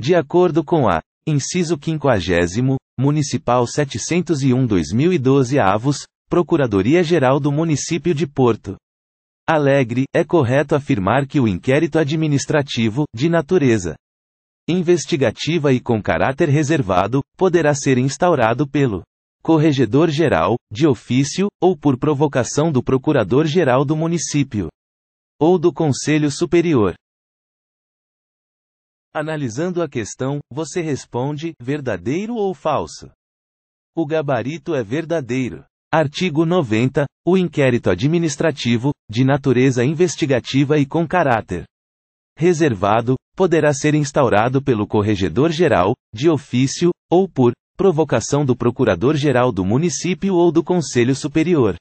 De acordo com a Inciso 50 Municipal 701-2012 Avos, Procuradoria-Geral do Município de Porto Alegre, é correto afirmar que o inquérito administrativo, de natureza investigativa e com caráter reservado, poderá ser instaurado pelo Corregedor-Geral, de ofício, ou por provocação do Procurador-Geral do Município ou do Conselho Superior Analisando a questão, você responde: verdadeiro ou falso? O gabarito é verdadeiro. Artigo 90. O inquérito administrativo, de natureza investigativa e com caráter reservado, poderá ser instaurado pelo Corregedor-Geral, de ofício, ou por provocação do Procurador-Geral do Município ou do Conselho Superior.